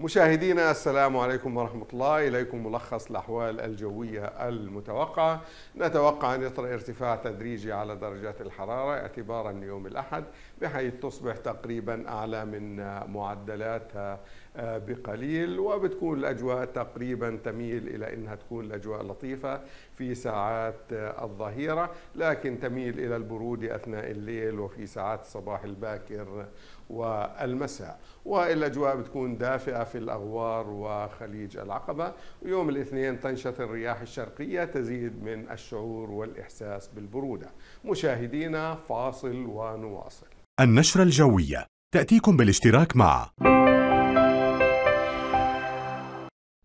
مشاهدينا السلام عليكم ورحمة الله إليكم ملخص الأحوال الجوية المتوقعة نتوقع أن يطرأ ارتفاع تدريجي على درجات الحرارة اعتبارا ليوم الأحد بحيث تصبح تقريبا أعلى من معدلاتها آه، بقليل وبتكون الأجواء تقريبا تميل إلى أنها تكون الأجواء لطيفة في ساعات آه، الظهيرة لكن تميل إلى البرودة أثناء الليل وفي ساعات الصباح الباكر والمساء والأجواء بتكون دافئة في الأغوار وخليج العقبة ويوم الاثنين تنشط الرياح الشرقية تزيد من الشعور والإحساس بالبرودة مشاهدينا فاصل ونواصل النشرة الجوية تأتيكم بالاشتراك مع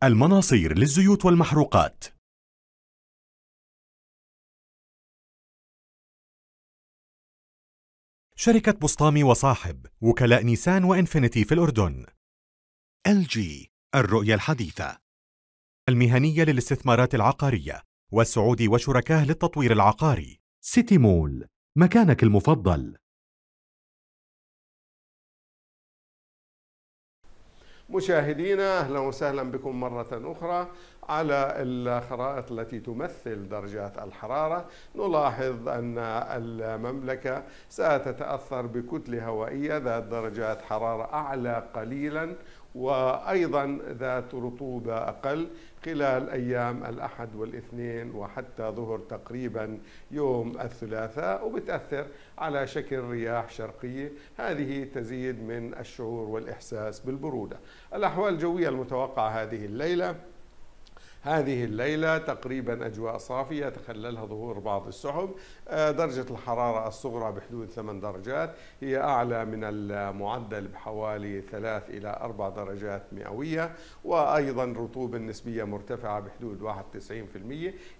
المناصير للزيوت والمحروقات شركة بسطامي وصاحب وكلاء نيسان وإنفينيتي في الأردن ال جي الرؤية الحديثة المهنية للاستثمارات العقارية والسعودي وشركاه للتطوير العقاري سيتي مول مكانك المفضل مشاهدينا اهلا وسهلا بكم مره اخرى على الخرائط التي تمثل درجات الحرارة نلاحظ أن المملكة ستتأثر بكتلة هوائية ذات درجات حرارة أعلى قليلا وأيضا ذات رطوبة أقل خلال أيام الأحد والاثنين وحتى ظهر تقريبا يوم الثلاثاء وبتأثر على شكل رياح شرقية هذه تزيد من الشعور والإحساس بالبرودة الأحوال الجوية المتوقعة هذه الليلة هذه الليلة تقريبا أجواء صافية تخللها ظهور بعض السحب آه، درجة الحرارة الصغرى بحدود 8 درجات هي أعلى من المعدل بحوالي 3 إلى 4 درجات مئوية وأيضا رطوبة نسبية مرتفعة بحدود 91%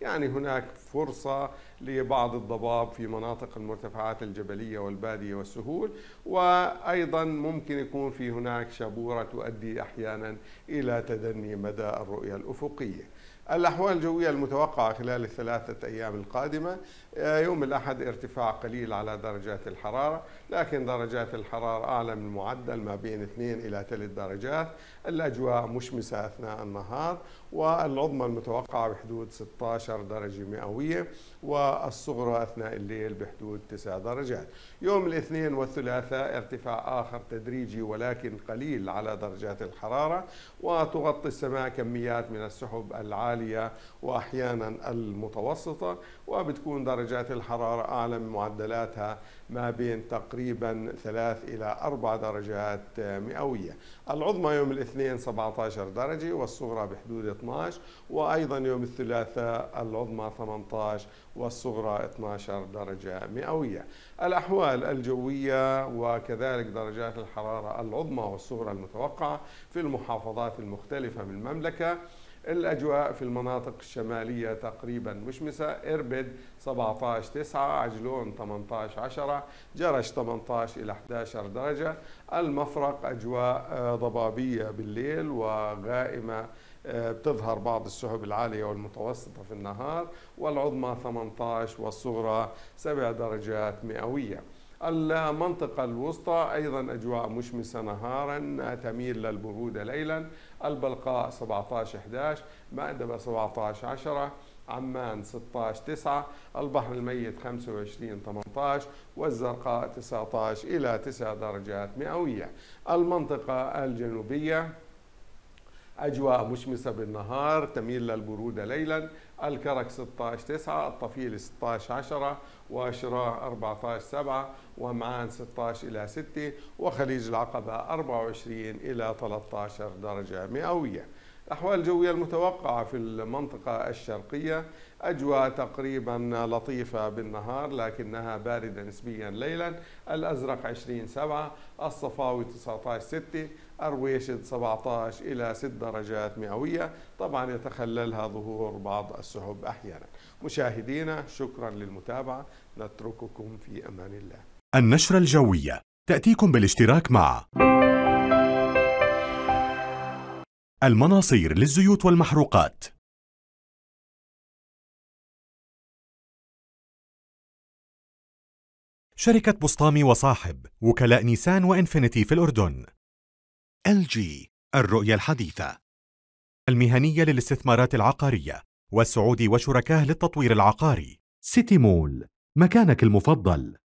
يعني هناك فرصة لبعض الضباب في مناطق المرتفعات الجبلية والبادية والسهول وأيضا ممكن يكون في هناك شبورة تؤدي أحيانا إلى تدني مدى الرؤية الأفقية الأحوال الجوية المتوقعة خلال الثلاثة أيام القادمة آه، يوم الأحد ارتفاع قليل على درجات الحرارة لكن درجات الحرارة أعلى من المعدل ما بين 2 إلى 3 درجات الأجواء مشمسة أثناء النهار والعظمى المتوقعة بحدود 16 درجة مئوية والصغرى أثناء الليل بحدود 9 درجات يوم الاثنين والثلاثاء ارتفاع آخر تدريجي ولكن قليل على درجات الحرارة وتغطي السماء كميات من السحب العالية العالية وأحيانا المتوسطة وبتكون درجات الحرارة أعلى من معدلاتها ما بين تقريبا 3 إلى 4 درجات مئوية العظمى يوم الاثنين 17 درجة والصغرى بحدود 12 وأيضا يوم الثلاثاء العظمى 18 والصغرى 12 درجة مئوية الأحوال الجوية وكذلك درجات الحرارة العظمى والصغرى المتوقعة في المحافظات المختلفة من المملكة الأجواء في المناطق الشمالية تقريبا مشمسه إربد 17 9 عجلون 18 10 جرش 18 إلى 11 درجة المفرق أجواء آه، ضبابية بالليل وغائمة آه، بتظهر بعض السحب العالية والمتوسطة في النهار والعظمى 18 والصغرى 7 درجات مئوية المنطقة الوسطى أيضا أجواء مشمسة نهارا تميل للبرودة ليلا البلقاء 17 11 مأدبة 17 10 عمان 16 9 البحر الميت 25 18 والزرقاء 19 إلى 9 درجات مئوية المنطقة الجنوبية أجواء مشمسة بالنهار تميل للبرودة ليلا الكرك 16 9 الطفيل 16 10 وشراع 14 7 ومعان 16 إلى 6 وخليج العقبة 24 إلى 13 درجة مئوية الأحوال الجوية المتوقعة في المنطقة الشرقية أجواء تقريبا لطيفة بالنهار لكنها باردة نسبيا ليلا الأزرق 20 7 الصفاوي 19 6 أرويشد 17 إلى 6 درجات مئوية طبعا يتخللها ظهور بعض السحب أحيانا مشاهدينا شكرا للمتابعة نترككم في أمان الله النشرة الجوية تأتيكم بالاشتراك مع المناصير للزيوت والمحروقات شركة بسطامي وصاحب وكلاء نيسان وإنفينيتي في الأردن LG الرؤية الحديثة المهنية للاستثمارات العقارية والسعودي وشركاه للتطوير العقاري سيتي مول مكانك المفضل